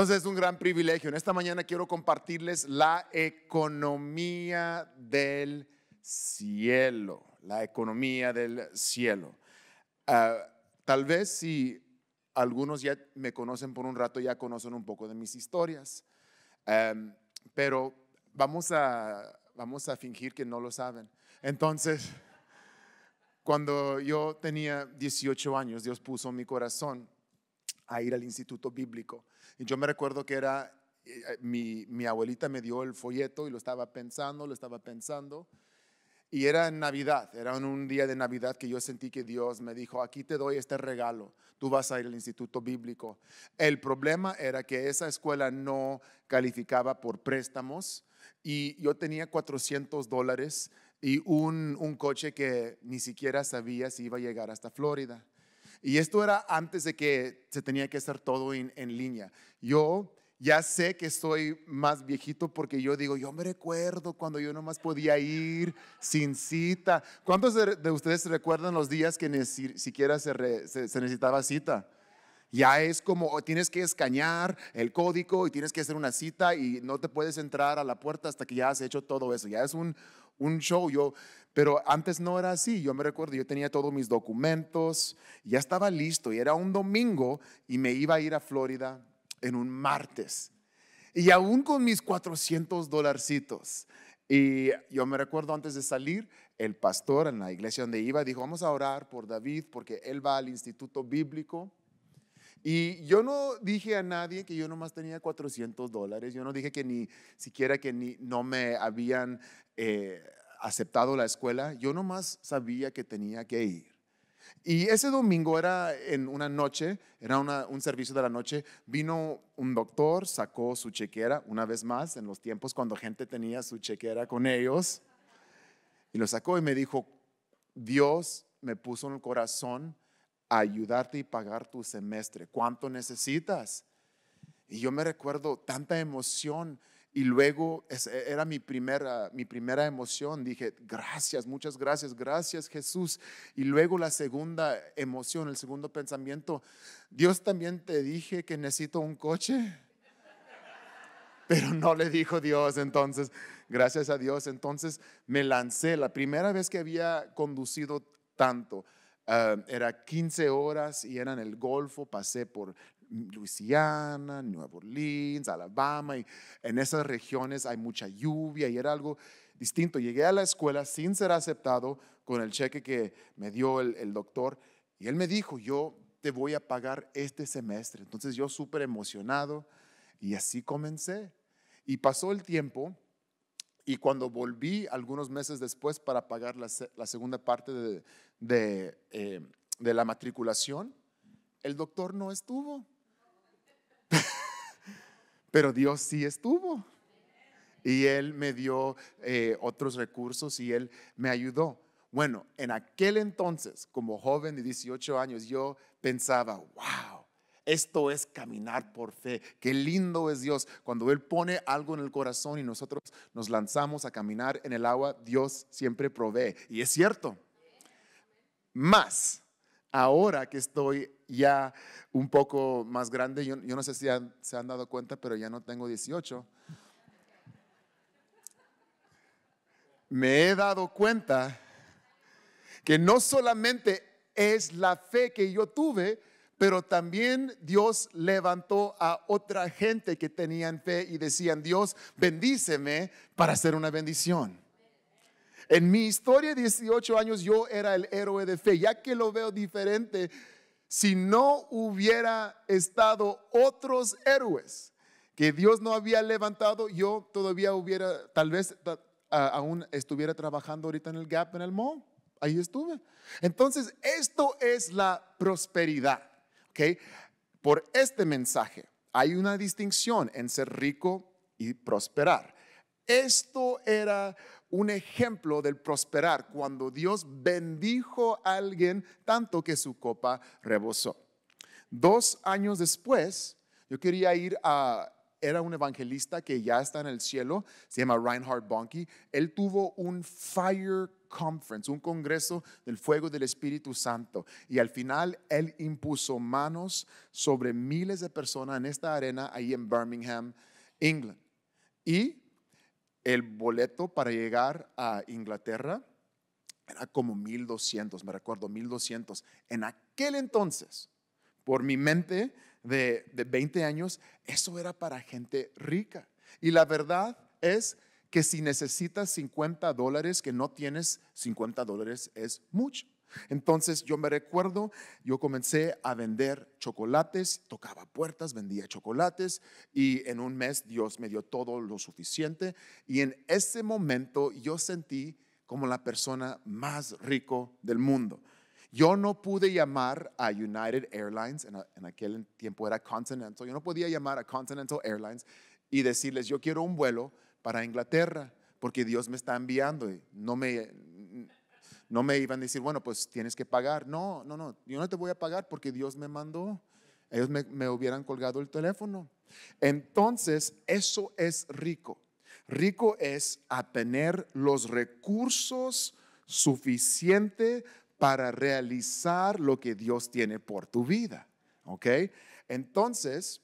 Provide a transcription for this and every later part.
Entonces es un gran privilegio. En esta mañana quiero compartirles la economía del cielo. La economía del cielo. Ah, tal vez si algunos ya me conocen por un rato, ya conocen un poco de mis historias. Em, pero vamos a, vamos a fingir que no lo saben. Entonces, cuando yo tenía 18 años, Dios puso mi corazón a ir al instituto bíblico. Y yo me recuerdo que era, eh, mi, abuelita me dio el folleto y lo estaba pensando, lo estaba pensando. Y era en Navidad, era en un día de Navidad que yo sentí que Dios me dijo, aquí te doy este regalo, tú vas a ir al instituto bíblico. El problema era que esa escuela no calificaba por préstamos y yo tenía 400 dólares y un coche que ni siquiera sabía si iba a llegar hasta Florida. Y esto era antes de que se tenía que hacer todo en, línea. Yo ya sé que estoy más viejito porque yo digo, yo me recuerdo cuando yo nomás podía ir sin cita. ¿Cuántos de, ustedes recuerdan los días que ni siquiera se necesitaba cita? Ya es como tienes que escanear el código y tienes que hacer una cita y no te puedes entrar a la puerta hasta que ya has hecho todo eso. Ya es un, show. Yo, pero antes no era así. Yo me recuerdo, yo tenía todos mis documentos, ya estaba listo y era un domingo y me iba a ir a Florida en un martes. Y aún con mis 400 dolarcitos. Y yo me recuerdo antes de salir, el pastor en la iglesia donde iba dijo, vamos a orar por David porque él va al instituto bíblico y yo no dije a nadie que yo nomás tenía 400 dólares, yo no dije que ni siquiera que ni, no me habían eh, aceptado la escuela, yo nomás sabía que tenía que ir. Y ese domingo era en una noche, era un servicio de la noche, vino un doctor, sacó su chequera, una vez más, en los tiempos cuando gente tenía su chequera con ellos, y lo sacó y me dijo, Dios me puso en el corazón ayudarte y pagar tu semestre. ¿Cuánto necesitas? Y yo me recuerdo tanta emoción y luego e, era mi primera, ah, mi primera emoción. Dije, gracias, muchas gracias, gracias Jesús. Y luego la segunda emoción, el segundo pensamiento, Dios también te dije que necesito un coche. Pero no le dijo Dios, entonces, gracias a Dios, entonces me lancé. La primera vez que había conducido tanto, Ah, era 15 horas y era en el Golfo, pasé por Luisiana, Nueva Orleans, Alabama, y en esas regiones hay mucha lluvia y era algo distinto. Llegué a la escuela sin ser aceptado con el cheque que me dio el, el doctor y él me dijo, yo te voy a pagar este semestre. Entonces yo súper emocionado y así comencé. Y pasó el tiempo y cuando volví algunos meses después para pagar la, segunda parte eh, de, la matriculación, el doctor no estuvo. Pero Dios sí estuvo. Y Él me dio eh, otros recursos y Él me ayudó. Bueno, en aquel entonces, como joven de 18 años, yo pensaba, wow esto es caminar por fe. Qué lindo es Dios. Cuando Él pone algo en el corazón y nosotros nos lanzamos a caminar en el agua, Dios siempre provee. Y es cierto. Más, ahora que estoy ya un poco más grande, yo, no sé si se han dado cuenta, pero ya no tengo 18. Me he dado cuenta que no solamente es la fe que yo tuve, pero también Dios levantó a otra gente que tenían fe y decían, Dios, bendíceme para hacer una bendición. En mi historia de 18 años yo era el héroe de fe, ya que lo veo diferente, si no hubiera estado otros héroes que Dios no había levantado, yo todavía hubiera, tal vez aún estuviera trabajando ahorita en el Gap, en el Mall. Ahí estuve. Entonces, esto es la prosperidad. ¿okay? Por este mensaje hay una distinción en ser rico y prosperar. Esto era un ejemplo del prosperar cuando Dios bendijo a alguien tanto que su copa rebosó. Dos años después, yo quería ir a, era un evangelista que ya está en el cielo, se llama Reinhard Bonnke, él tuvo un fire Conference, un congreso del fuego del Espíritu Santo. Y al final él impuso manos sobre miles de personas en esta arena ahí en Birmingham, England. Y el boleto para llegar a Inglaterra era como 1200, me recuerdo, 1200. En aquel entonces, por mi mente de, de 20 años, eso era para gente rica. Y la verdad es que si necesitas 50 dólares, que no tienes 50 dólares es mucho. Entonces yo me recuerdo, yo comencé a vender chocolates, tocaba puertas, vendía chocolates y en un mes Dios me dio todo lo suficiente y en ese momento yo sentí como la persona más rico del mundo. Yo no pude llamar a United Airlines, en, en aquel tiempo era Continental, yo no podía llamar a Continental Airlines y decirles, yo quiero un vuelo para Inglaterra, porque Dios me está enviando. Y no, me, no me iban a decir, bueno, pues tienes que pagar. No, no, no, yo no te voy a pagar porque Dios me mandó. Ellos me, me hubieran colgado el teléfono. Entonces, eso es rico. Rico es a tener los recursos suficientes para realizar lo que Dios tiene por tu vida. ¿Ok? Entonces,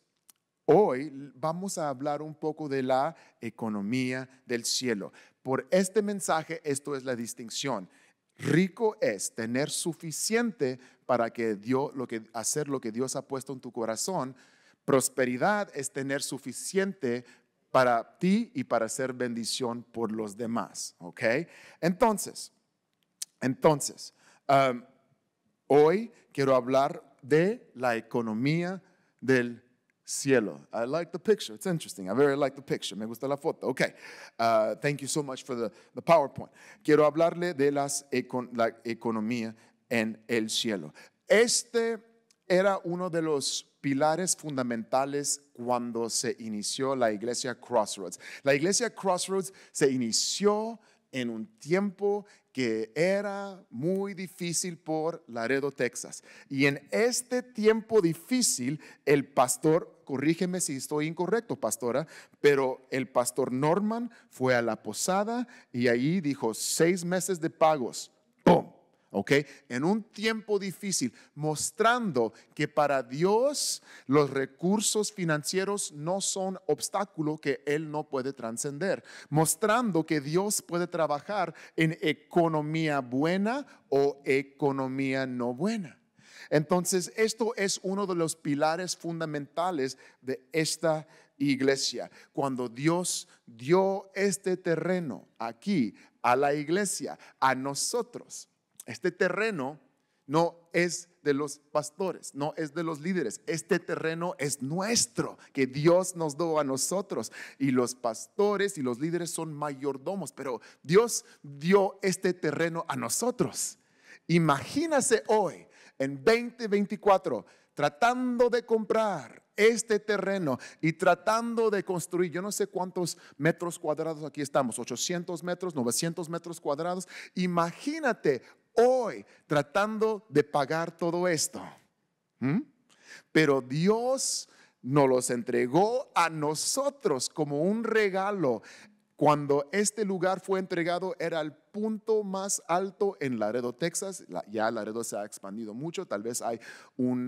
Hoy vamos a hablar un poco de la economía del cielo. Por este mensaje, esto es la distinción. Rico es tener suficiente para que Dios, lo que, hacer lo que Dios ha puesto en tu corazón. Prosperidad es tener suficiente para ti y para hacer bendición por los demás. Entonces, entonces, um, hoy quiero hablar de la economía del cielo cielo. I like the picture. It's interesting. I very like the picture. Me gusta la foto. Okay. Uh, thank you so much for the, the PowerPoint. Quiero hablarle de las la economía en el cielo. Este era uno de los pilares fundamentales cuando se inició la iglesia Crossroads. La iglesia Crossroads se inició en un tiempo que era muy difícil por Laredo, Texas. Y en este tiempo difícil, el pastor, corrígeme si estoy incorrecto, pastora, pero el pastor Norman fue a la posada y ahí dijo seis meses de pagos. ¡Pum! En un tiempo difícil, mostrando que para Dios los recursos financieros no son obstáculo que Él no puede trascender, mostrando que Dios puede trabajar en economía buena o economía no buena. Entonces, esto es uno de los pilares fundamentales de esta iglesia. Cuando Dios dio este terreno aquí a la iglesia, a nosotros, este terreno no es de los pastores, no es de los líderes. Este terreno es nuestro, que Dios nos dio a nosotros. Y los pastores y los líderes son mayordomos, pero Dios dio este terreno a nosotros. Imagínase hoy, en 2024, tratando de comprar este terreno y tratando de construir, yo no sé cuántos metros cuadrados aquí estamos, 800 metros, 900 metros cuadrados. Imagínate hoy tratando de pagar todo esto. ¿Mm? Pero Dios nos los entregó a nosotros como un regalo. Cuando este lugar fue entregado era el punto más alto en Laredo, Texas. Ya Laredo se ha expandido mucho, tal vez hay uh,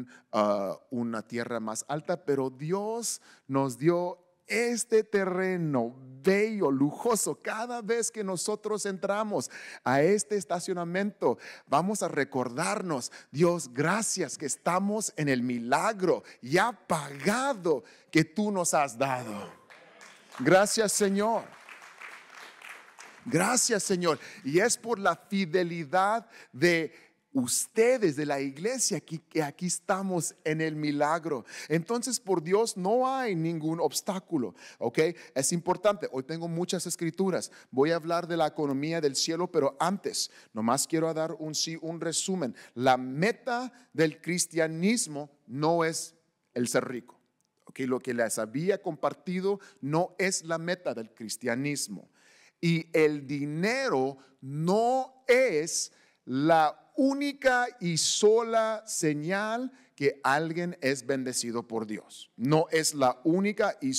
una tierra más alta, pero Dios nos dio este terreno bello, lujoso, cada vez que nosotros entramos a este estacionamiento, vamos a recordarnos, Dios, gracias que estamos en el milagro ya pagado que tú nos has dado. Gracias, Señor. Gracias, Señor. Y es por la fidelidad de ustedes de la iglesia que aquí, estamos en el milagro. Entonces, por Dios no hay ningún obstáculo, ¿ok? Es importante, hoy tengo muchas escrituras, voy a hablar de la economía del cielo, pero antes, nomás quiero dar un, sí, un resumen. La meta del cristianismo no es el ser rico. lo que les había compartido no es la meta del cristianismo. Y el dinero no es la única y sola señal que alguien es bendecido por Dios. No es la única y,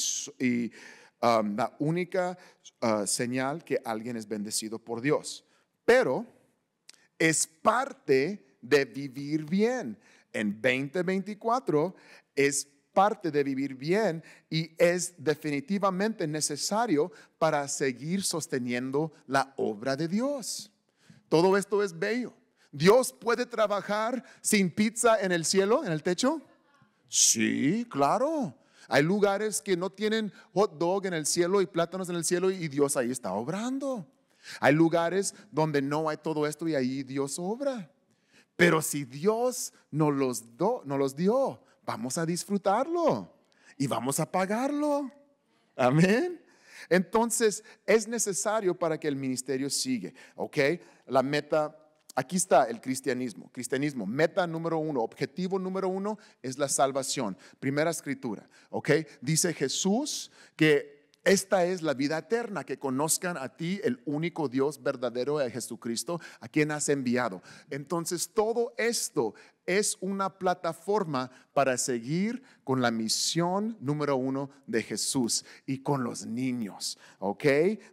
um, la única uh, señal que alguien es bendecido por Dios, pero es parte de vivir bien. En 2024 es parte de vivir bien y es definitivamente necesario para seguir sosteniendo la obra de Dios. Todo esto es bello. ¿Dios puede trabajar sin pizza en el cielo, en el techo? Sí, claro. Hay lugares que no tienen hot dog en el cielo y plátanos en el cielo y Dios ahí está obrando. Hay lugares donde no hay todo esto y ahí Dios obra. Pero si Dios nos los, los dio, vamos a disfrutarlo y vamos a pagarlo. Amén. Entonces es necesario para que el ministerio sigue, ¿ok? La meta Aquí está el cristianismo. Cristianismo, meta número uno, objetivo número uno es la salvación. Primera escritura, ¿ok? Dice Jesús que esta es la vida eterna, que conozcan a ti, el único Dios verdadero, a eh, Jesucristo, a quien has enviado. Entonces, todo esto es una plataforma para seguir con la misión número uno de Jesús y con los niños. ¿Ok?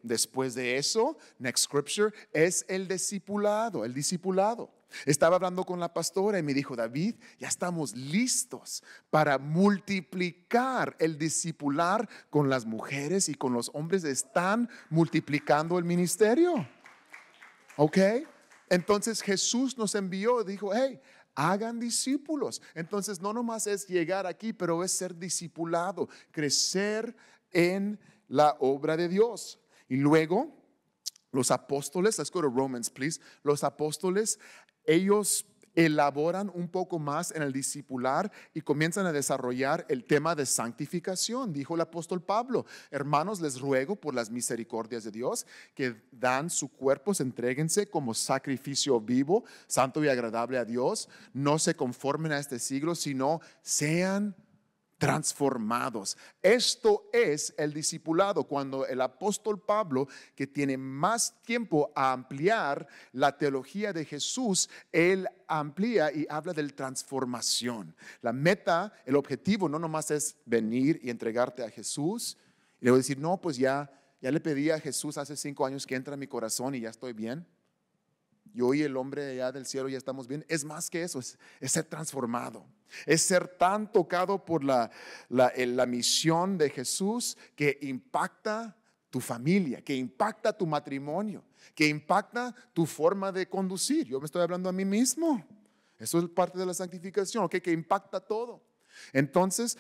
Después de eso, Next Scripture es el discipulado, el discipulado. Estaba hablando con la pastora y me dijo, David, ya estamos listos para multiplicar el discipular con las mujeres y con los hombres. Están multiplicando el ministerio. ¿Ok? Entonces Jesús nos envió, dijo, hey, hagan discípulos. Entonces no nomás es llegar aquí, pero es ser discipulado, crecer en la obra de Dios. Y luego los apóstoles, let's go to Romans please, los apóstoles, ellos elaboran un poco más en el discipular y comienzan a desarrollar el tema de santificación. Dijo el apóstol Pablo, hermanos, les ruego por las misericordias de Dios que dan su cuerpo, se como sacrificio vivo, santo y agradable a Dios. No se conformen a este siglo, sino sean transformados. Esto es el discipulado, cuando el apóstol Pablo, que tiene más tiempo a ampliar la teología de Jesús, él amplía y habla de transformación. La meta, el objetivo no nomás es venir y entregarte a Jesús y luego decir, no, pues ya, ya le pedí a Jesús hace cinco años que entra en mi corazón y ya estoy bien. Yo y el hombre allá del cielo ya estamos bien. Es más que eso, es ser transformado es ser tan tocado por la, misión de Jesús que impacta tu familia, que impacta tu matrimonio, que impacta tu forma de conducir. Yo me estoy hablando a mí mismo. Eso es parte de la santificación, que impacta todo. Entonces,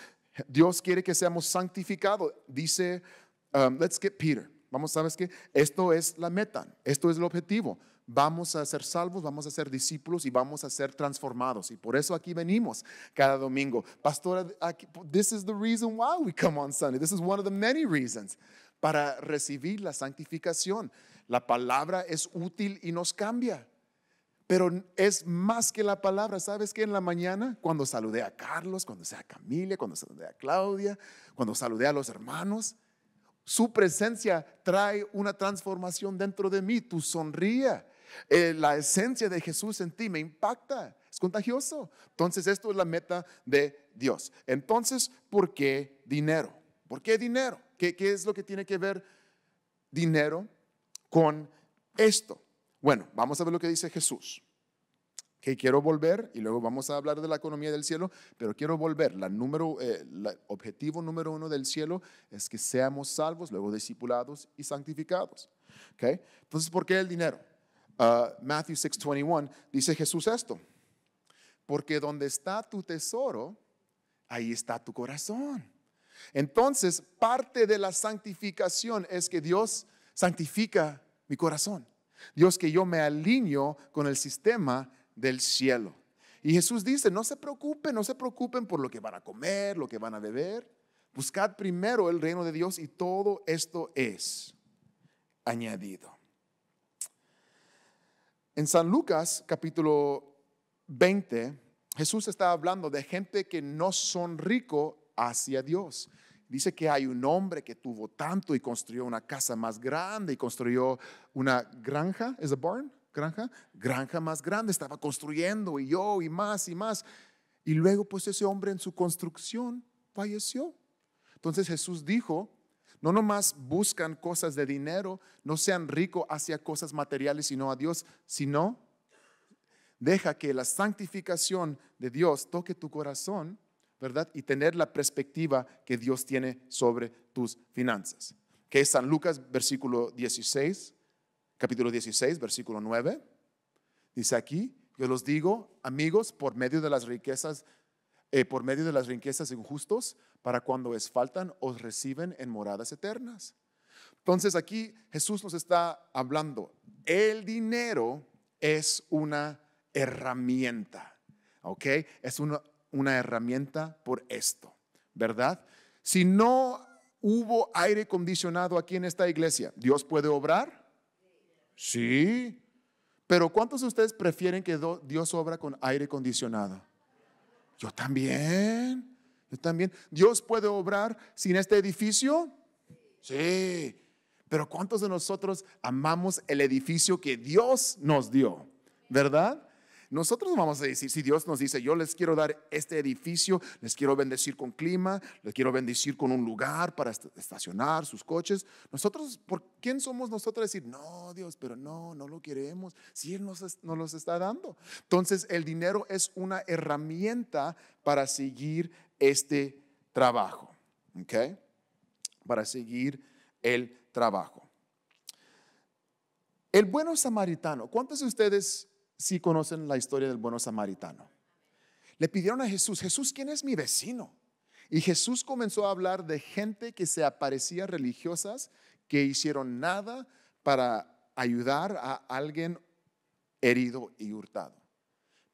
Dios quiere que seamos santificados. Dice, um, let's get Peter. Vamos, ¿sabes qué? Esto es la meta, esto es el objetivo vamos a ser salvos, vamos a ser discípulos y vamos a ser transformados. Y por eso aquí venimos cada domingo. Pastora, this is the reason why we come on Sunday. This is one of the many reasons para recibir la santificación. La palabra es útil y nos cambia. Pero es más que la palabra. ¿Sabes que en la mañana, cuando saludé a Carlos, cuando sea a Camila, cuando saludé a Claudia, cuando saludé a los hermanos, su presencia trae una transformación dentro de mí. Tu sonríe eh, la esencia de Jesús en ti me impacta, es contagioso. Entonces, esto es la meta de Dios. Entonces, ¿por qué dinero? ¿Por qué dinero? ¿Qué, es lo que tiene que ver dinero con esto? Bueno, vamos a ver lo que dice Jesús. Que quiero volver, y luego vamos a hablar de la economía del cielo, pero quiero volver. La número, el eh, objetivo número uno del cielo es que seamos salvos, luego discipulados y santificados. Entonces, ¿por qué el dinero? uh, Matthew 6:21, dice Jesús esto, porque donde está tu tesoro, ahí está tu corazón. Entonces, parte de la santificación es que Dios santifica mi corazón. Dios que yo me alineo con el sistema del cielo. Y Jesús dice, no se preocupen, no se preocupen por lo que van a comer, lo que van a beber. Buscad primero el reino de Dios y todo esto es añadido. En San Lucas capítulo 20, Jesús está hablando de gente que no son rico hacia Dios. Dice que hay un hombre que tuvo tanto y construyó una casa más grande y construyó una granja, ¿es a barn? Granja, granja más grande, estaba construyendo y yo y más y más. Y luego pues ese hombre en su construcción falleció. Entonces Jesús dijo, no nomás buscan cosas de dinero, no sean ricos hacia cosas materiales, sino a Dios, sino deja que la santificación de Dios toque tu corazón, ¿verdad? Y tener la perspectiva que Dios tiene sobre tus finanzas. Que es San Lucas, versículo 16, capítulo 16, versículo 9. Dice aquí, yo los digo, amigos, por medio de las riquezas eh, por medio de las riquezas injustos para cuando es faltan os reciben en moradas eternas. Entonces aquí Jesús nos está hablando, el dinero es una herramienta, ¿ok? Es una, una herramienta por esto, ¿verdad? Si no hubo aire acondicionado aquí en esta iglesia, ¿Dios puede obrar? Sí. Pero ¿cuántos de ustedes prefieren que Dios obra con aire acondicionado? Yo también, yo también. ¿Dios puede obrar sin este edificio? Sí. Pero ¿cuántos de nosotros amamos el edificio que Dios nos dio? ¿Verdad? Nosotros vamos a decir, si Dios nos dice, yo les quiero dar este edificio, les quiero bendecir con clima, les quiero bendecir con un lugar para estacionar sus coches, nosotros, ¿por quién somos nosotros decir, no, Dios, pero no, no lo queremos, si Él nos, nos los está dando? Entonces, el dinero es una herramienta para seguir este trabajo, ¿ok? Para seguir el trabajo. El bueno samaritano, ¿cuántos de ustedes si conocen la historia del bueno samaritano. Le pidieron a Jesús, Jesús, ¿quién es mi vecino? Y Jesús comenzó a hablar de gente que se aparecía religiosas, que hicieron nada para ayudar a alguien herido y hurtado.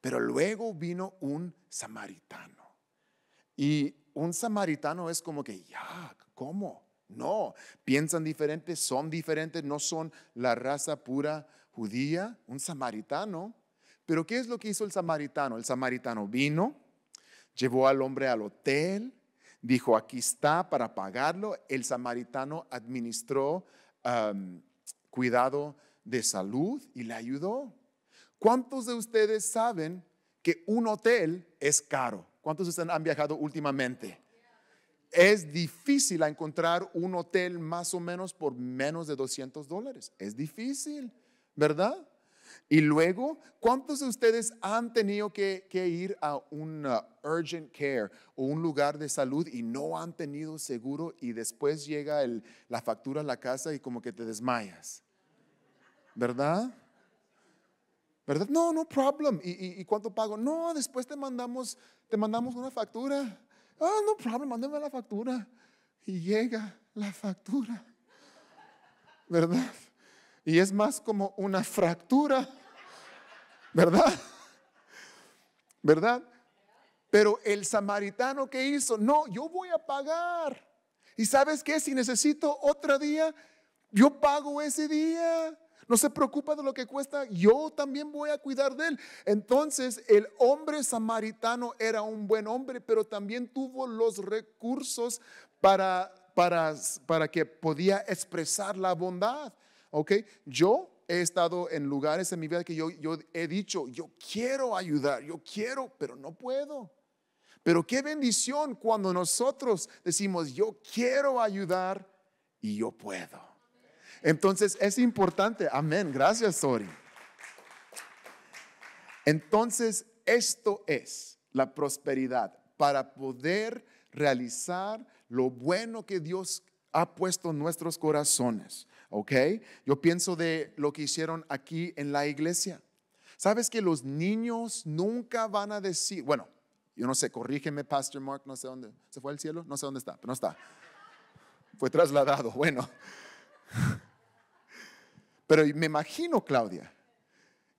Pero luego vino un samaritano. Y un samaritano es como que, ya, ¿cómo? No, piensan diferentes, son diferentes, no son la raza pura judía. Un samaritano pero ¿qué es lo que hizo el samaritano? El samaritano vino, llevó al hombre al hotel, dijo, aquí está para pagarlo. El samaritano administró cuidado de salud y le ayudó. ¿Cuántos de ustedes saben que un hotel es caro? ¿Cuántos han viajado últimamente? Es difícil encontrar un hotel más o menos por menos de 200 dólares. Es difícil, ¿verdad? Y luego, ¿cuántos de ustedes han tenido que, ir a un uh, urgent care o un lugar de salud y no han tenido seguro y después llega la factura a la casa y como que te desmayas? ¿Verdad? ¿Verdad? No, no problem. ¿Y, cuánto pago? No, después te mandamos, te mandamos una factura. Ah, no problem, mándame la factura. Y llega la factura. ¿Verdad? y es más como una fractura, ¿verdad? ¿Verdad? Pero el samaritano que hizo, no, yo voy a pagar. Y sabes qué, si necesito otro día, yo pago ese día. No se preocupa de lo que cuesta, yo también voy a cuidar de él. Entonces el hombre samaritano era un buen hombre, pero también tuvo los recursos para, para, para que podía expresar la bondad. ¿ok? Yo he estado en lugares en mi vida que yo, he dicho, yo quiero ayudar, yo quiero, pero no puedo. Pero qué bendición cuando nosotros decimos, yo quiero ayudar y yo puedo. Entonces es importante, amén, gracias Sori Entonces esto es la prosperidad para poder realizar lo bueno que Dios ha puesto en nuestros corazones. ¿ok? Yo pienso de lo que hicieron aquí en la iglesia. ¿Sabes que los niños nunca van a decir, bueno, yo no sé, corrígeme, Pastor Mark, no sé dónde, ¿se fue al cielo? No sé dónde está, pero no está. Fue trasladado, bueno. Pero me imagino, Claudia,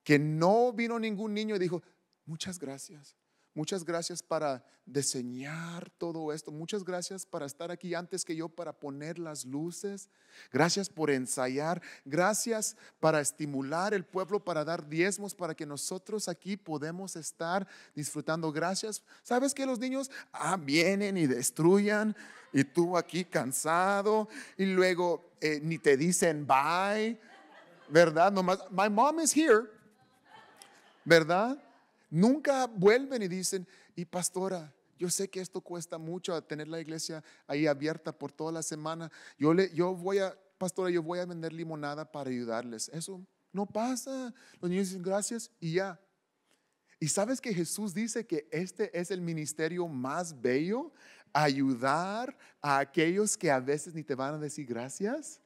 que no vino ningún niño y dijo, muchas gracias. Muchas gracias para diseñar todo esto. Muchas gracias para estar aquí antes que yo, para poner las luces. Gracias por ensayar. Gracias para estimular el pueblo, para dar diezmos, para que nosotros aquí podemos estar disfrutando. Gracias. ¿Sabes que los niños ah, vienen y destruyan? Y tú aquí cansado y luego eh, ni te dicen bye, ¿verdad? más. my mom is here, ¿verdad? Nunca vuelven y dicen, y pastora, yo sé que esto cuesta mucho tener la iglesia ahí abierta por toda la semana. Yo, le, yo voy a, pastora, yo voy a vender limonada para ayudarles. Eso no pasa. Los niños dicen gracias y ya. Y sabes que Jesús dice que este es el ministerio más bello, ayudar a aquellos que a veces ni te van a decir gracias,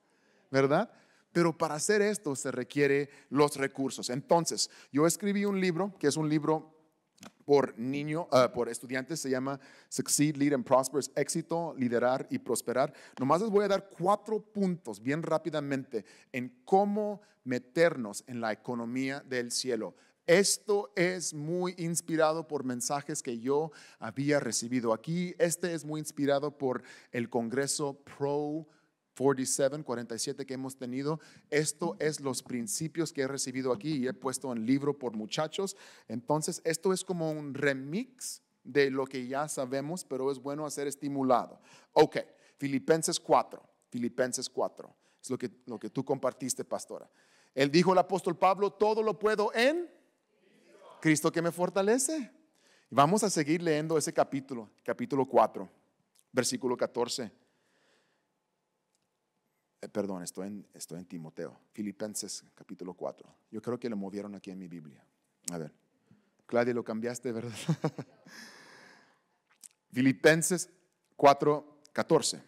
¿verdad? Pero para hacer esto se requiere los recursos. Entonces, yo escribí un libro, que es un libro por niño, ah, por estudiantes, se llama Succeed, Lead and Prosper, éxito, liderar y prosperar. Nomás les voy a dar cuatro puntos bien rápidamente en cómo meternos en la economía del cielo. Esto es muy inspirado por mensajes que yo había recibido aquí. Este es muy inspirado por el Congreso Pro 47, 47 que hemos tenido. Esto es los principios que he recibido aquí y he puesto en libro por muchachos. Entonces, esto es como un remix de lo que ya sabemos, pero es bueno hacer estimulado. Ok, Filipenses 4, Filipenses 4, es lo que, lo que tú compartiste, pastora. Él dijo el apóstol Pablo, todo lo puedo en Cristo, Cristo que me fortalece. Vamos a seguir leyendo ese capítulo, capítulo 4, versículo 14. Eh, perdón, estoy en, estoy en Timoteo, Filipenses capítulo 4. Yo creo que lo movieron aquí en mi Biblia. A ver, Claudia, lo cambiaste, ¿verdad? Filipenses 4, 14.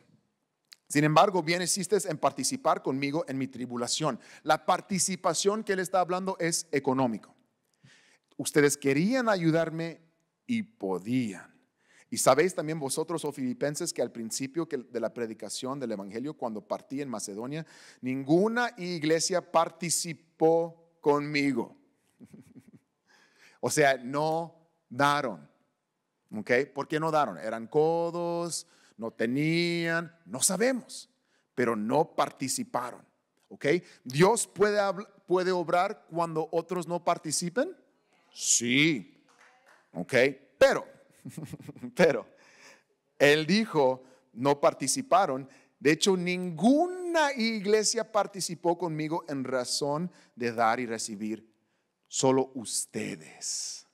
Sin embargo, bien hiciste en participar conmigo en mi tribulación. La participación que él está hablando es económico. Ustedes querían ayudarme y podían. Y sabéis también vosotros, oh filipenses, que al principio de la predicación del Evangelio, cuando partí en Macedonia, ninguna iglesia participó conmigo. o sea, no daron. ¿Ok? ¿Por qué no daron? ¿Eran codos? ¿No tenían? No sabemos, pero no participaron. ¿Ok? ¿Dios puede, puede obrar cuando otros no participen? Sí. ¿Ok? Pero Pero él dijo, no participaron. De hecho, ninguna iglesia participó conmigo en razón de dar y recibir, solo ustedes.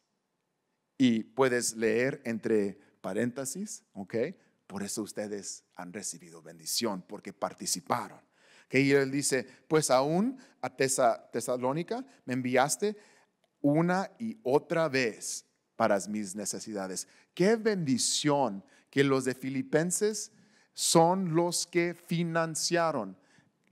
Y puedes leer entre paréntesis, ¿ok? Por eso ustedes han recibido bendición, porque participaron. Que él dice, pues aún a Tesalónica me enviaste una y otra vez para mis necesidades. Qué bendición que los de Filipenses son los que financiaron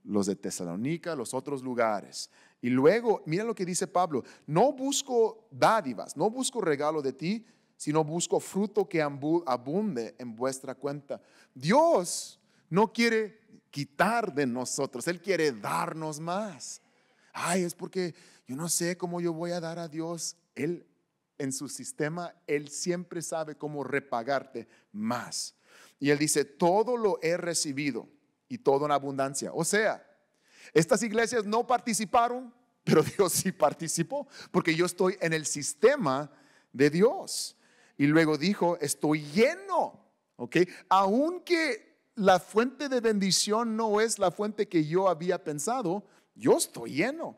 los de Tesalónica, los otros lugares. Y luego, mira lo que dice Pablo, no busco dádivas, no busco regalo de ti, sino busco fruto que abunde en vuestra cuenta. Dios no quiere quitar de nosotros, Él quiere darnos más. Ay, es porque yo no sé cómo yo voy a dar a Dios. Él en su sistema, Él siempre sabe cómo repagarte más. Y Él dice, todo lo he recibido y todo en abundancia. O sea, estas iglesias no participaron, pero Dios sí participó, porque yo estoy en el sistema de Dios. Y luego dijo, estoy lleno, ¿ok? Aunque la fuente de bendición no es la fuente que yo había pensado, yo estoy lleno.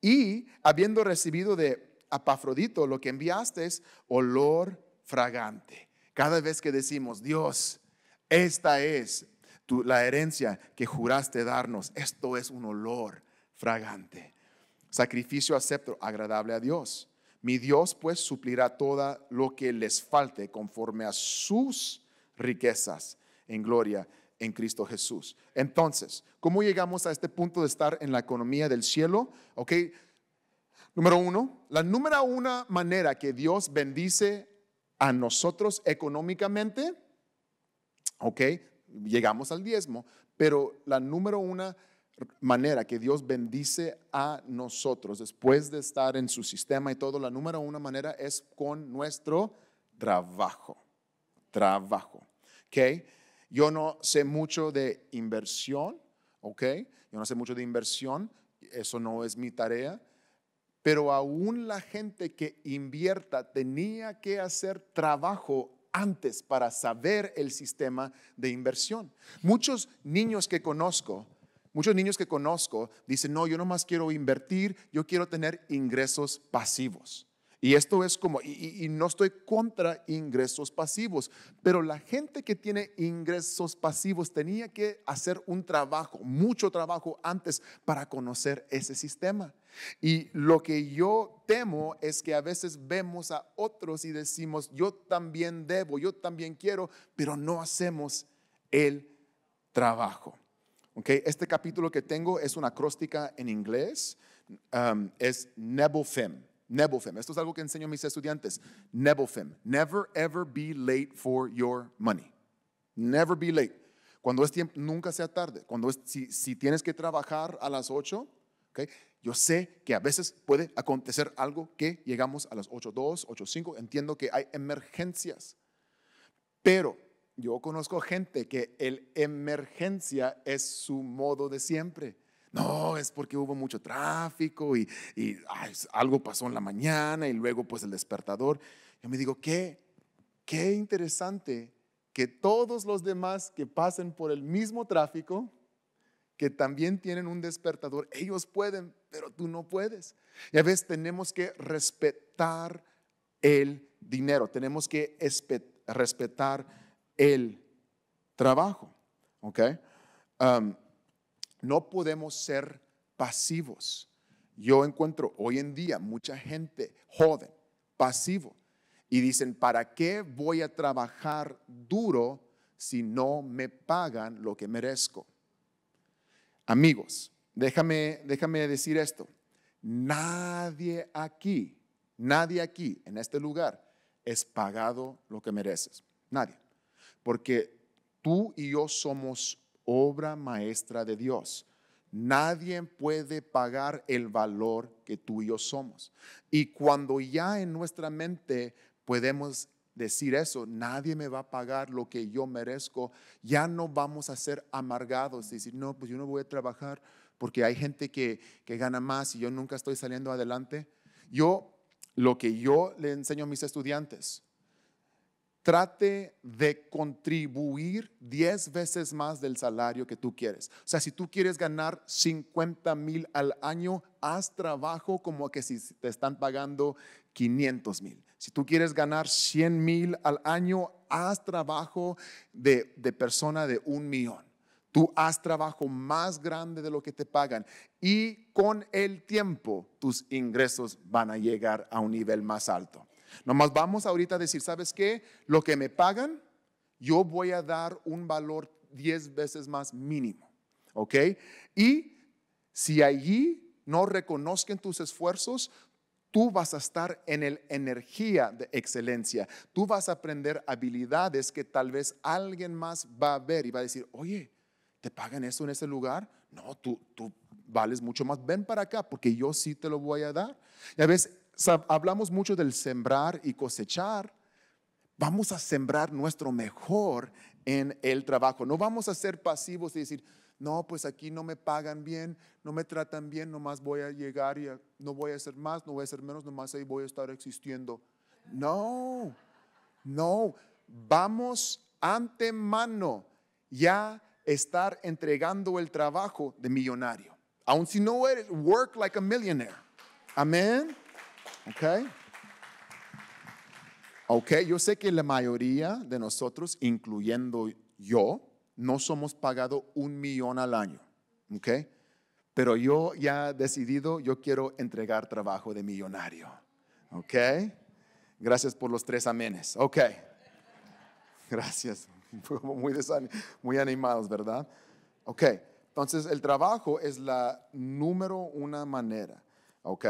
Y habiendo recibido de Apafrodito, lo que enviaste es olor fragante. Cada vez que decimos, Dios, esta es la herencia que juraste darnos, esto es un olor fragante. Sacrificio acepto, agradable a Dios. Mi Dios pues suplirá toda lo que les falte conforme a sus riquezas en gloria en Cristo Jesús. Entonces, ¿cómo llegamos a este punto de estar en la economía del cielo? Ok, Número uno, la número una manera que Dios bendice a nosotros económicamente, ok, llegamos al diezmo, pero la número una manera que Dios bendice a nosotros después de estar en su sistema y todo, la número una manera es con nuestro trabajo, trabajo, ok. Yo no sé mucho de inversión, ok, yo no sé mucho de inversión, eso no es mi tarea pero aún la gente que invierta tenía que hacer trabajo antes para saber el sistema de inversión. Muchos niños que conozco, muchos niños que conozco dicen, no, yo no más quiero invertir, yo quiero tener ingresos pasivos. Y esto es como, y, no estoy contra ingresos pasivos, pero la gente que tiene ingresos pasivos tenía que hacer un trabajo, mucho trabajo antes para conocer ese sistema. Y lo que yo temo es que a veces vemos a otros y decimos, yo también debo, yo también quiero, pero no hacemos el trabajo. Okay, este capítulo que tengo es una acróstica en inglés, um, es Nebofem Nebofem. Esto es algo que enseño a mis estudiantes. Nebofim, Never ever be late for your money. Never be late. Cuando es tiempo, nunca sea tarde. Cuando es, si, tienes que trabajar a las 8, okay, yo sé que a veces puede acontecer algo que llegamos a las ocho 8.5. Entiendo que hay emergencias. Pero yo conozco gente que el emergencia es su modo de siempre. No, es porque hubo mucho tráfico y, algo pasó en la mañana y luego pues el despertador. Yo me digo, qué, qué interesante que todos los demás que pasen por el mismo tráfico, que también tienen un despertador, ellos pueden, pero tú no puedes. Y a veces tenemos que respetar el dinero, tenemos que respetar el trabajo. ¿Ok? Um, no podemos ser pasivos. Yo encuentro hoy en día mucha gente joven, pasivo, y dicen, ¿para qué voy a trabajar duro si no me pagan lo que merezco? Amigos, déjame, déjame decir esto. Nadie aquí, nadie aquí en este lugar es pagado lo que mereces. Nadie. Porque tú y yo somos obra maestra de Dios. Nadie puede pagar el valor que tú y yo somos. Y cuando ya en nuestra mente podemos decir eso, nadie me va a pagar lo que yo merezco, ya no vamos a ser amargados, y decir, no, pues yo no voy a trabajar porque hay gente que, gana más y yo nunca estoy saliendo adelante. Yo, lo que yo le enseño a mis estudiantes, trate de contribuir 10 veces más del salario que tú quieres. O sea, si tú quieres ganar 50 mil al año, haz trabajo como que si te están pagando 500 mil. Si tú quieres ganar 100 mil al año, haz trabajo de, persona de un millón. Tú haz trabajo más grande de lo que te pagan y con el tiempo tus ingresos van a llegar a un nivel más alto. Nomás vamos ahorita a decir, ¿sabes qué? Lo que me pagan, yo voy a dar un valor 10 veces más mínimo. ¿Ok? Y si allí no reconozcan tus esfuerzos, tú vas a estar en el energía de excelencia. Tú vas a aprender habilidades que tal vez alguien más va a ver y va a decir, oye, ¿te pagan eso en ese lugar? No, tú, tú vales mucho más. Ven para acá porque yo sí te lo voy a dar. Ya ves, hablamos mucho del sembrar y cosechar. Vamos a sembrar nuestro mejor en el trabajo. No vamos a ser pasivos y decir, no, pues aquí no me pagan bien, no me tratan bien, nomás voy a llegar y no voy a hacer más, no voy a hacer menos, nomás ahí voy a estar existiendo. No, no, vamos antemano ya estar entregando el trabajo de millonario, aun si no eres work like a millionaire. Amén. ¿Ok? Ok, yo sé que la mayoría de nosotros, incluyendo yo, no somos pagados un millón al año. ¿Ok? Pero yo ya he decidido, yo quiero entregar trabajo de millonario. ¿Ok? Gracias por los tres amenes. Ok. Gracias. Muy, muy animados, ¿verdad? Ok. Entonces, el trabajo es la número una manera. ¿Ok?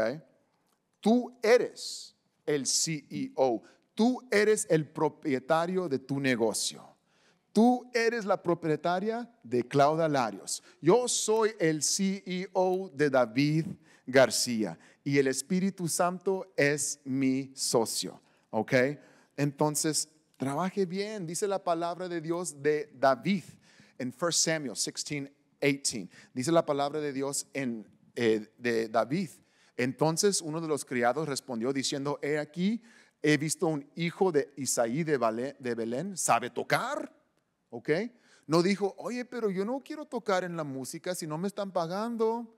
Tú eres el CEO, tú eres el propietario de tu negocio. Tú eres la propietaria de Claudia Larios. Yo soy el CEO de David García y el Espíritu Santo es mi socio. ¿Ok? Entonces, trabaje bien, dice la palabra de Dios de David en 1 Samuel 16, 18. Dice la palabra de Dios en, eh, de David entonces uno de los criados respondió diciendo, he aquí, he visto un hijo de Isaí de, Belén, sabe tocar, ¿ok? No dijo, oye, pero yo no quiero tocar en la música si no me están pagando.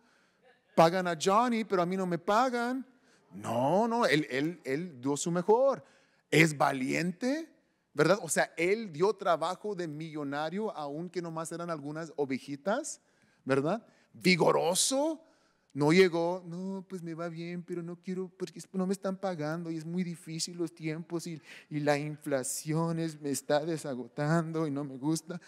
Pagan a Johnny, pero a mí no me pagan. No, no, él, él, él dio su mejor. Es valiente, ¿verdad? O sea, él dio trabajo de millonario, aunque nomás eran algunas ovejitas, ¿verdad? Vigoroso, no llegó, no, pues me va bien, pero no quiero, porque no me están pagando y es muy difícil los tiempos y, y la inflación me está desagotando y no me gusta.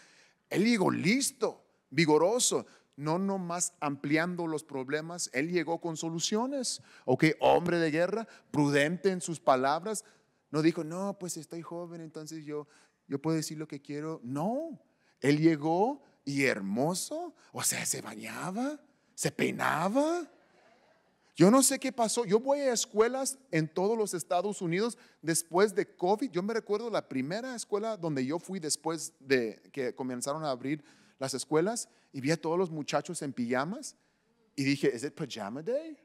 Él llegó listo, vigoroso, no nomás ampliando los problemas, él llegó con soluciones. Ok, hombre de guerra, prudente en sus palabras, no dijo, no, pues estoy joven, entonces yo, yo puedo decir lo que quiero. No, él llegó y hermoso, o sea, se bañaba, se peinaba. Yo no sé qué pasó. Yo voy a escuelas en todos los Estados Unidos después de COVID. Yo me recuerdo la primera escuela donde yo fui después de que comenzaron a abrir las escuelas y vi a todos los muchachos en pijamas y dije, ¿es it pajama day?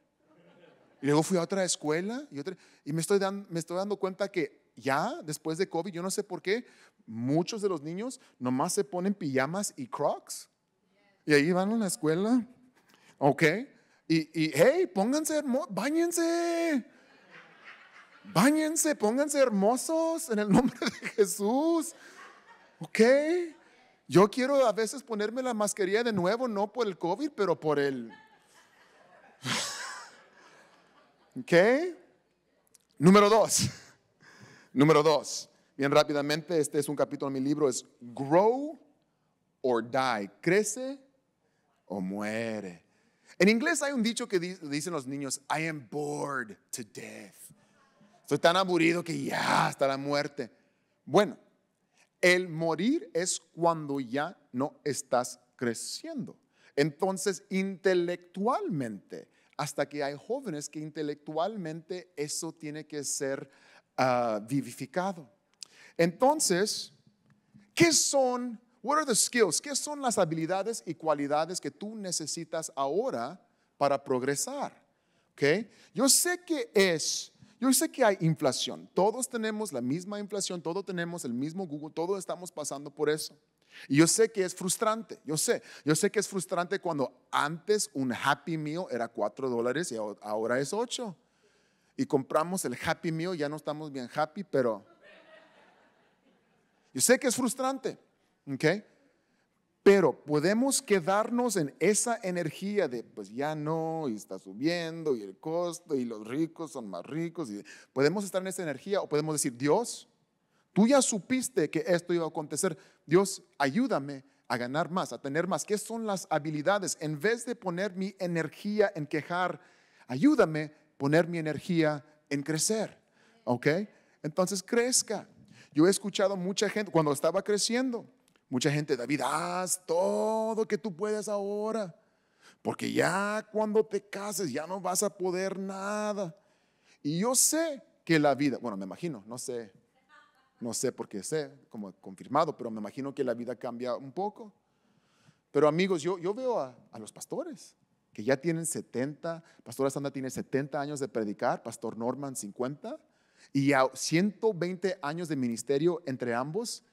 Y luego fui a otra escuela y, y me, estoy dando, me estoy dando cuenta que ya después de COVID, yo no sé por qué, muchos de los niños nomás se ponen pijamas y crocs y ahí van a la escuela. ¿Ok? Y, hey, pónganse hermosos, bañense. Báñense, pónganse hermosos en el nombre de Jesús. ¿Ok? Yo quiero a veces ponerme la mascarilla de nuevo, no por el COVID, pero por el... ¿Ok? Número dos. Número dos. Bien rápidamente, este es un capítulo de mi libro, es Grow or Die. Crece o muere. En inglés hay un dicho que dicen los niños, I am bored to death. Estoy tan aburrido que ya hasta la muerte. Bueno, el morir es cuando ya no estás creciendo. Entonces, intelectualmente, hasta que hay jóvenes que intelectualmente eso tiene que ser ah, vivificado. Entonces, ¿qué son What are the skills? ¿Qué son las habilidades y cualidades que tú necesitas ahora para progresar? Okay. Yo sé que es, yo sé que hay inflación. Todos tenemos la misma inflación, todos tenemos el mismo Google, todos estamos pasando por eso. Y yo sé que es frustrante, yo sé, yo sé que es frustrante cuando antes un Happy Meal era 4 dólares y ahora es 8. Y compramos el Happy Meal, ya no estamos bien happy, pero yo sé que es frustrante. ¿ok? Pero podemos quedarnos en esa energía de, pues ya no, y está subiendo, y el costo, y los ricos son más ricos. Y podemos estar en esa energía o podemos decir, Dios, tú ya supiste que esto iba a acontecer. Dios, ayúdame a ganar más, a tener más. ¿Qué son las habilidades? En vez de poner mi energía en quejar, ayúdame poner mi energía en crecer. ¿Ok? Entonces crezca. Yo he escuchado mucha gente cuando estaba creciendo Mucha gente, David, haz todo que tú puedes ahora, porque ya cuando te cases ya no vas a poder nada. Y yo sé que la vida, bueno, me imagino, no sé, no sé por qué sé, como confirmado, pero me imagino que la vida cambia un poco. Pero amigos, yo, yo veo a, los pastores que ya tienen 70, Pastora Sandra tiene 70 años de predicar, Pastor Norman 50, y a 120 años de ministerio entre ambos,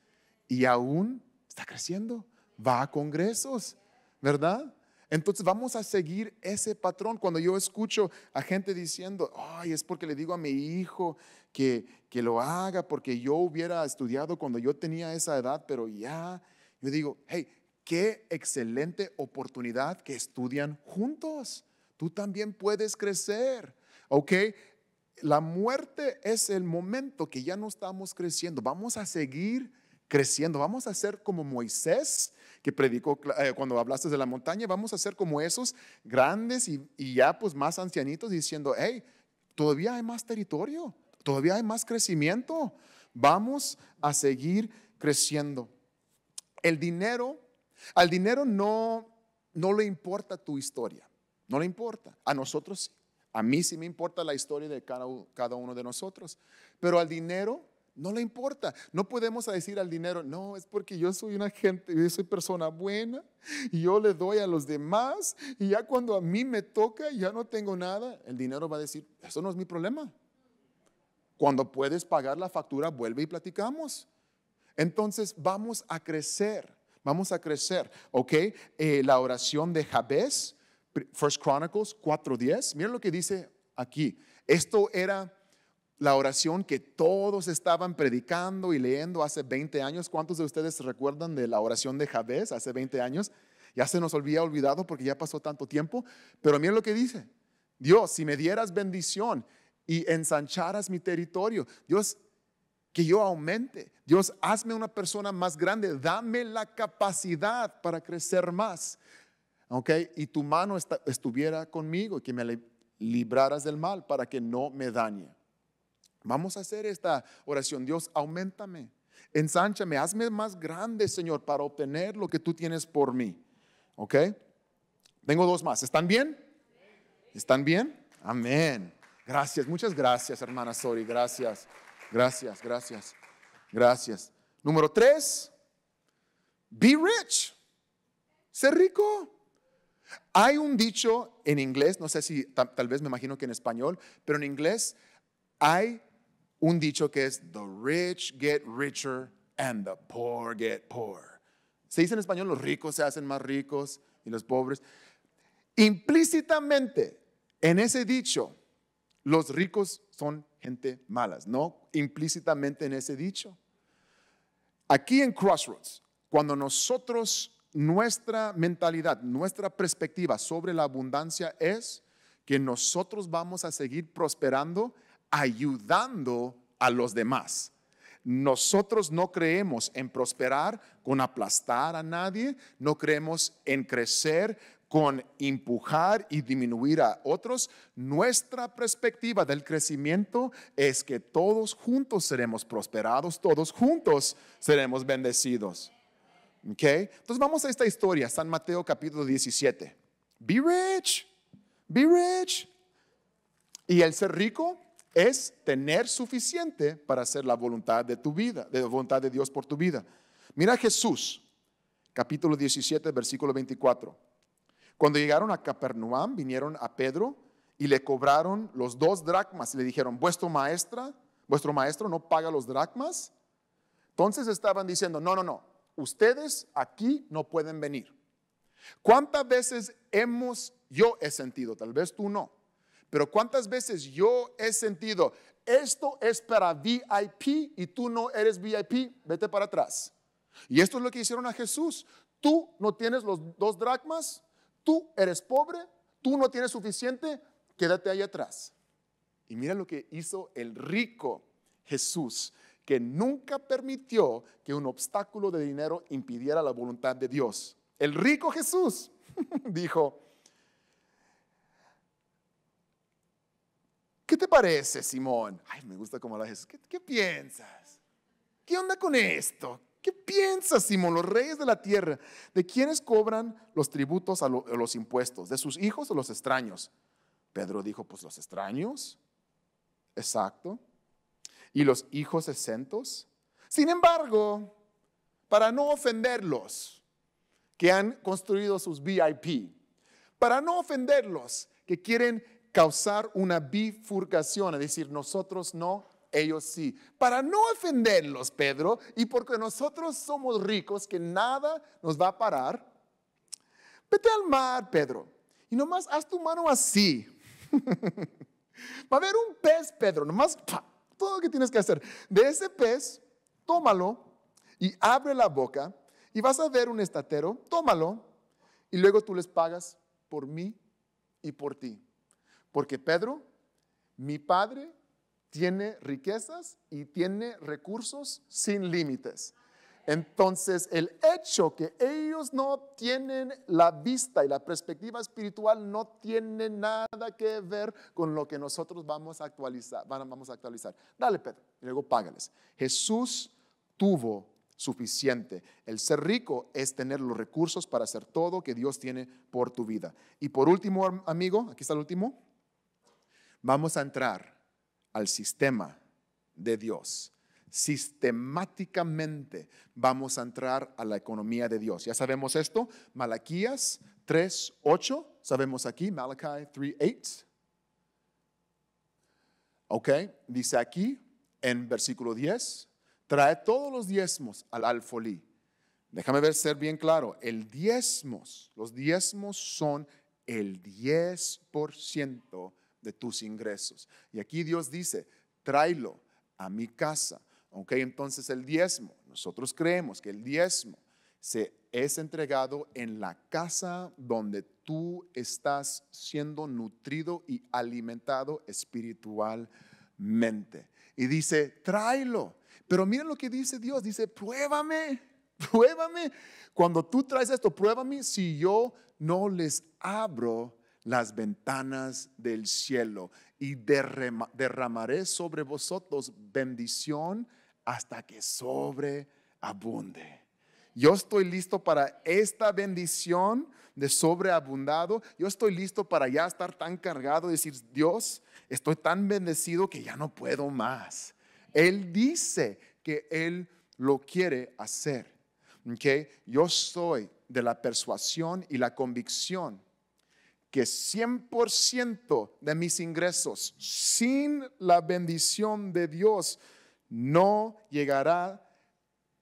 y aún creciendo, va a congresos, ¿verdad? Entonces vamos a seguir ese patrón. Cuando yo escucho a gente diciendo, ay, es porque le digo a mi hijo que, que lo haga, porque yo hubiera estudiado cuando yo tenía esa edad, pero ya, yo digo, hey, qué excelente oportunidad que estudian juntos. Tú también puedes crecer, ¿ok? La muerte es el momento que ya no estamos creciendo. Vamos a seguir creciendo. Vamos a ser como Moisés, que predicó eh, cuando hablaste de la montaña, vamos a ser como esos grandes y, ya pues más ancianitos diciendo, hey, todavía hay más territorio, todavía hay más crecimiento, vamos a seguir creciendo. El dinero, al dinero no, no le importa tu historia, no le importa, a nosotros A mí sí me importa la historia de cada uno de nosotros, pero al dinero no le importa. No podemos decir al dinero, no, es porque yo soy una gente, yo soy persona buena y yo le doy a los demás y ya cuando a mí me toca, ya no tengo nada. El dinero va a decir, eso no es mi problema. Cuando puedes pagar la factura, vuelve y platicamos. Entonces vamos a crecer, vamos a crecer, ¿ok? Eh, la oración de Jabez, First Chronicles 4.10, mira lo que dice aquí. Esto era la oración que todos estaban predicando y leyendo hace 20 años. ¿Cuántos de ustedes recuerdan de la oración de Jabez hace 20 años? Ya se nos había olvidado porque ya pasó tanto tiempo, pero miren lo que dice. Dios, si me dieras bendición y ensancharas mi territorio, Dios, que yo aumente. Dios, hazme una persona más grande, dame la capacidad para crecer más. ¿Ok? Y tu mano estuviera conmigo y que me libraras del mal para que no me dañe. Vamos a hacer esta oración. Dios, aumentame, ensánchame, hazme más grande, Señor, para obtener lo que tú tienes por mí. ¿Ok? Tengo dos más. ¿Están bien? ¿Están bien? Amén. Gracias, muchas gracias, hermana Sori. Gracias, gracias, gracias, gracias. Número tres, be rich. Ser rico. Hay un dicho en inglés, no sé si tal vez me imagino que en español, pero en inglés hay un dicho que es, the rich get richer and the poor get poor. Se dice en español, los ricos se hacen más ricos y los pobres. Implícitamente, en ese dicho, los ricos son gente mala. ¿no? Implícitamente en ese dicho. Aquí en Crossroads, cuando nosotros, nuestra mentalidad, nuestra perspectiva sobre la abundancia es que nosotros vamos a seguir prosperando ayudando a los demás. Nosotros no creemos en prosperar con aplastar a nadie, no creemos en crecer con empujar y disminuir a otros. Nuestra perspectiva del crecimiento es que todos juntos seremos prosperados, todos juntos seremos bendecidos. Okay. Entonces vamos a esta historia, San Mateo capítulo 17. Be rich, be rich. Y el ser rico es tener suficiente para hacer la voluntad de tu vida, de la voluntad de Dios por tu vida. Mira Jesús, capítulo 17, versículo 24. Cuando llegaron a Capernaum, vinieron a Pedro y le cobraron los dos dracmas y le dijeron, "Vuestro vuestro maestro no paga los dracmas." Entonces estaban diciendo, "No, no, no, ustedes aquí no pueden venir." ¿Cuántas veces hemos yo he sentido, tal vez tú no? Pero cuántas veces yo he sentido, esto es para VIP y tú no eres VIP, vete para atrás. Y esto es lo que hicieron a Jesús. Tú no tienes los dos dracmas, tú eres pobre, tú no tienes suficiente, quédate ahí atrás. Y mira lo que hizo el rico Jesús, que nunca permitió que un obstáculo de dinero impidiera la voluntad de Dios. El rico Jesús dijo, ¿Qué te parece, Simón? Ay, me gusta cómo la Jesús. ¿Qué, piensas? ¿Qué onda con esto? ¿Qué piensas, Simón? Los reyes de la tierra, ¿de quiénes cobran los tributos o los impuestos? ¿De sus hijos o los extraños? Pedro dijo, pues los extraños. Exacto. ¿Y los hijos exentos? Sin embargo, para no ofenderlos, que han construido sus VIP, para no ofenderlos, que quieren causar una bifurcación, es decir, nosotros no, ellos sí, para no ofenderlos, Pedro, y porque nosotros somos ricos, que nada nos va a parar. Vete al mar, Pedro, y nomás haz tu mano así. va a haber un pez, Pedro, nomás todo lo que tienes que hacer. De ese pez, tómalo y abre la boca y vas a ver un estatero, tómalo y luego tú les pagas por mí y por ti. Porque Pedro, mi padre, tiene riquezas y tiene recursos sin límites. Entonces, el hecho que ellos no tienen la vista y la perspectiva espiritual no tiene nada que ver con lo que nosotros vamos a actualizar. Vamos a actualizar. Dale, Pedro, y luego págales. Jesús tuvo suficiente. El ser rico es tener los recursos para hacer todo que Dios tiene por tu vida. Y por último, amigo, aquí está el último. Vamos a entrar al sistema de Dios. Sistemáticamente vamos a entrar a la economía de Dios. Ya sabemos esto, Malaquías 3.8, sabemos aquí, Malachi 3.8. ¿Ok? Dice aquí, en versículo 10, trae todos los diezmos al alfolí. Déjame ver, ser bien claro, el diezmos, los diezmos son el 10% de tus ingresos. Y aquí Dios dice, tráelo a mi casa. Ok, entonces el diezmo, nosotros creemos que el diezmo se es entregado en la casa donde tú estás siendo nutrido y alimentado espiritualmente. Y dice, tráelo. Pero miren lo que dice Dios, dice, pruébame, pruébame. Cuando tú traes esto, pruébame si yo no les abro las ventanas del cielo y derramaré sobre vosotros bendición hasta que sobreabunde. Yo estoy listo para esta bendición de sobreabundado. Yo estoy listo para ya estar tan cargado, de decir, Dios, estoy tan bendecido que ya no puedo más. Él dice que Él lo quiere hacer. ¿Okay? Yo soy de la persuasión y la convicción que 100% de mis ingresos sin la bendición de Dios no llegará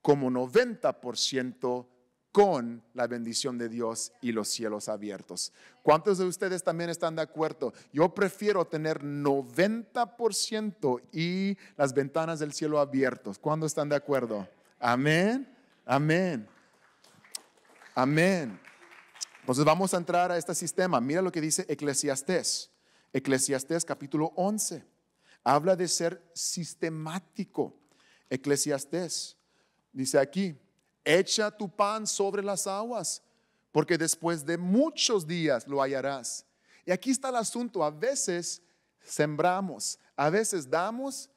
como 90% con la bendición de Dios y los cielos abiertos. ¿Cuántos de ustedes también están de acuerdo? Yo prefiero tener 90% y las ventanas del cielo abiertos. ¿Cuándo están de acuerdo? Amén. Amén. Amén. Entonces vamos a entrar a este sistema. Mira lo que dice Eclesiastés. Eclesiastés capítulo 11. Habla de ser sistemático. Eclesiastés dice aquí, echa tu pan sobre las aguas, porque después de muchos días lo hallarás. Y aquí está el asunto. A veces sembramos, a veces damos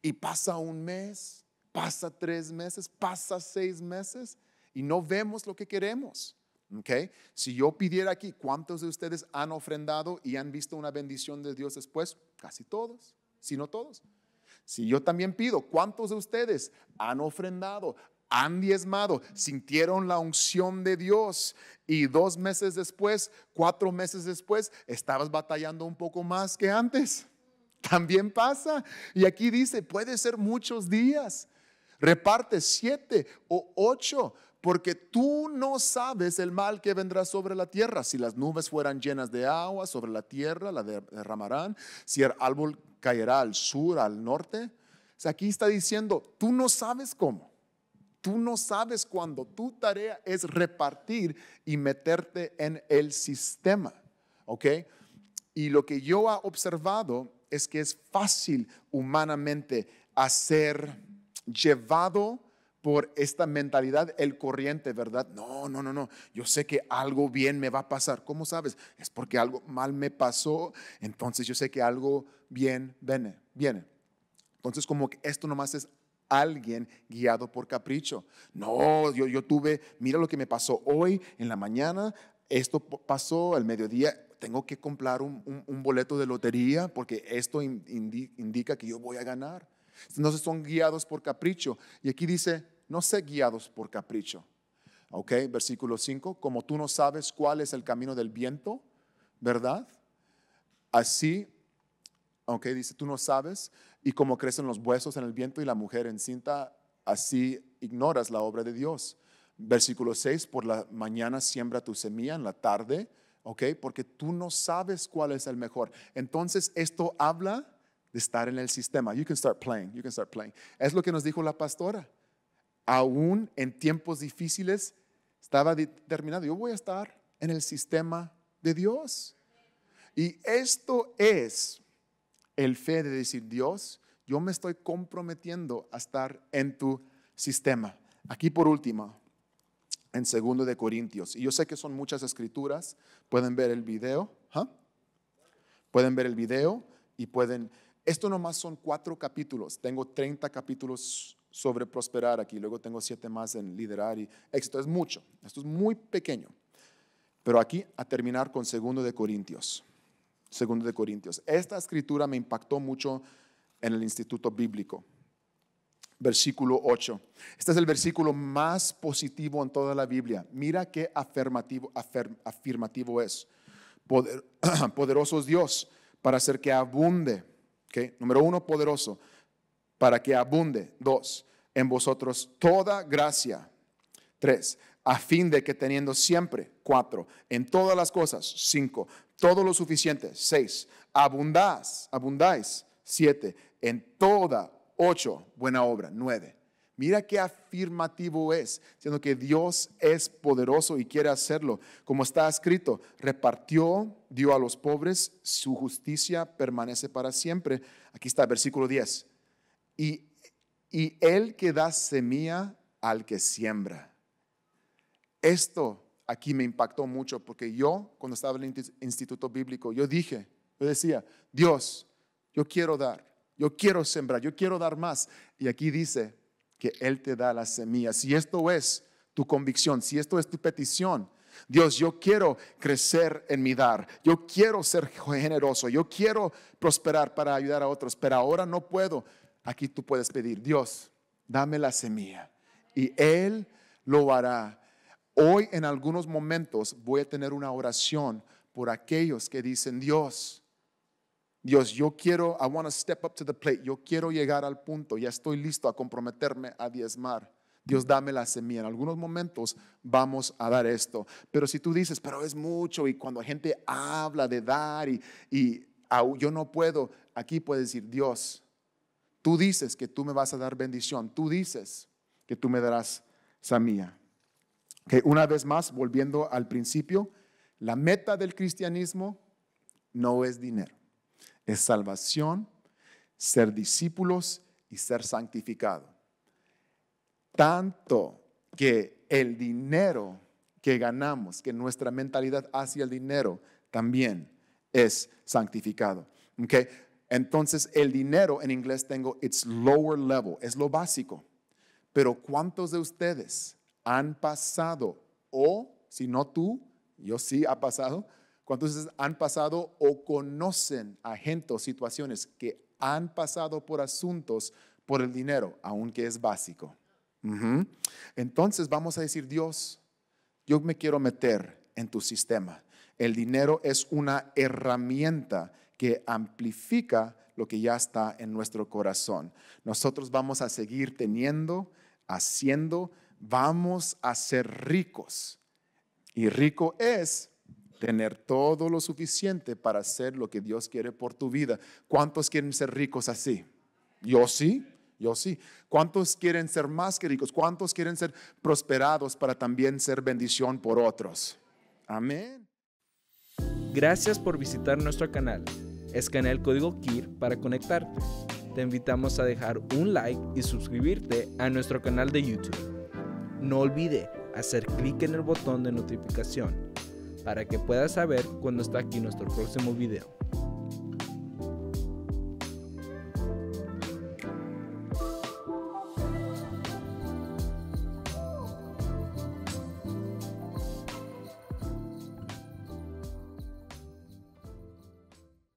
y pasa un mes, pasa tres meses, pasa seis meses y no vemos lo que queremos. Okay. Si yo pidiera aquí, ¿cuántos de ustedes han ofrendado y han visto una bendición de Dios después? Casi todos, si no todos. Si yo también pido, ¿cuántos de ustedes han ofrendado, han diezmado, sintieron la unción de Dios y dos meses después, cuatro meses después, estabas batallando un poco más que antes? También pasa. Y aquí dice, puede ser muchos días. Reparte siete o ocho porque tú no sabes el mal que vendrá sobre la tierra. Si las nubes fueran llenas de agua sobre la tierra, la derramarán. Si el árbol caerá al sur, al norte. sea, aquí está diciendo, tú no sabes cómo. Tú no sabes cuándo. Tu tarea es repartir y meterte en el sistema. ¿Ok? Y lo que yo he observado es que es fácil humanamente hacer llevado por esta mentalidad, el corriente, ¿verdad? No, no, no, no. Yo sé que algo bien me va a pasar. ¿Cómo sabes? Es porque algo mal me pasó. Entonces yo sé que algo bien viene. viene. Entonces como que esto nomás es alguien guiado por capricho. No, yo, tuve, mira lo que me pasó hoy en la mañana. Esto pasó al mediodía, tengo que comprar un, boleto de lotería porque esto indica que yo voy a ganar. Entonces son guiados por capricho. Y aquí dice, no sé guiados por capricho. ¿Ok? Versículo 5, como tú no sabes cuál es el camino del viento, ¿verdad? Así, ok, dice, tú no sabes, y como crecen los huesos en el viento y la mujer encinta, así ignoras la obra de Dios. Versículo 6, por la mañana siembra tu semilla, en la tarde, ¿ok? Porque tú no sabes cuál es el mejor. Entonces, esto habla de estar en el sistema. You can start playing, you can start playing. Es lo que nos dijo la pastora aún en tiempos difíciles, estaba determinado, yo voy a estar en el sistema de Dios. Y esto es el fe de decir, Dios, yo me estoy comprometiendo a estar en tu sistema. Aquí por último, en segundo de Corintios. Y yo sé que son muchas escrituras, pueden ver el video, ¿ah? pueden ver el video y pueden... Esto nomás son cuatro capítulos, tengo 30 capítulos sobre prosperar aquí, luego tengo siete más en liderar y éxito. Es mucho, esto es muy pequeño. Pero aquí a terminar con segundo de Corintios. Segundo de Corintios. Esta escritura me impactó mucho en el Instituto Bíblico. Versículo 8. Este es el versículo más positivo en toda la Biblia. Mira qué afirmativo, afirmativo es. poderoso Dios para hacer que abunde. Número uno, poderoso para que abunde. Dos, en vosotros toda gracia. Tres, a fin de que teniendo siempre, cuatro, en todas las cosas, cinco, todo lo suficiente, seis, abundáis, abundáis, siete, en toda, ocho, buena obra, nueve. Mira qué afirmativo es, siendo que Dios es poderoso y quiere hacerlo. Como está escrito, repartió, dio a los pobres, su justicia permanece para siempre. Aquí está, el versículo 10. Y, y el que da semilla al que siembra. Esto aquí me impactó mucho porque yo, cuando estaba en el instituto bíblico, yo dije, yo decía, Dios, yo quiero dar, yo quiero sembrar, yo quiero dar más. Y aquí dice que Él te da las semillas. Si esto es tu convicción, si esto es tu petición, Dios, yo quiero crecer en mi dar, yo quiero ser generoso, yo quiero prosperar para ayudar a otros, pero ahora no puedo. Aquí tú puedes pedir, Dios, dame la semilla. Y Él lo hará. Hoy en algunos momentos voy a tener una oración por aquellos que dicen, Dios, Dios, yo quiero, I want to step up to the plate, yo quiero llegar al punto, ya estoy listo a comprometerme a diezmar. Dios, dame la semilla. En algunos momentos vamos a dar esto. Pero si tú dices, pero es mucho, y cuando la gente habla de dar y, y yo no puedo, aquí puedes decir, Dios, Tú dices que tú me vas a dar bendición. Tú dices que tú me darás samía. Que una vez más, volviendo al principio, la meta del cristianismo no es dinero, es salvación, ser discípulos y ser santificado. Tanto que el dinero que ganamos, que nuestra mentalidad hacia el dinero también es santificado. Okay. Entonces el dinero en inglés tengo, it's lower level, es lo básico. Pero ¿cuántos de ustedes han pasado o, si no tú, yo sí ha pasado, ¿cuántos de han pasado o conocen a gente o situaciones que han pasado por asuntos por el dinero, aunque es básico? Entonces vamos a decir, Dios, yo me quiero meter en tu sistema. El dinero es una herramienta que amplifica lo que ya está en nuestro corazón. Nosotros vamos a seguir teniendo, haciendo, vamos a ser ricos. Y rico es tener todo lo suficiente para hacer lo que Dios quiere por tu vida. ¿Cuántos quieren ser ricos así? Yo sí, yo sí. ¿Cuántos quieren ser más que ricos? ¿Cuántos quieren ser prosperados para también ser bendición por otros? Amén. Gracias por visitar nuestro canal. Escanea el código KIR para conectarte. Te invitamos a dejar un like y suscribirte a nuestro canal de YouTube. No olvide hacer clic en el botón de notificación para que puedas saber cuando está aquí nuestro próximo video.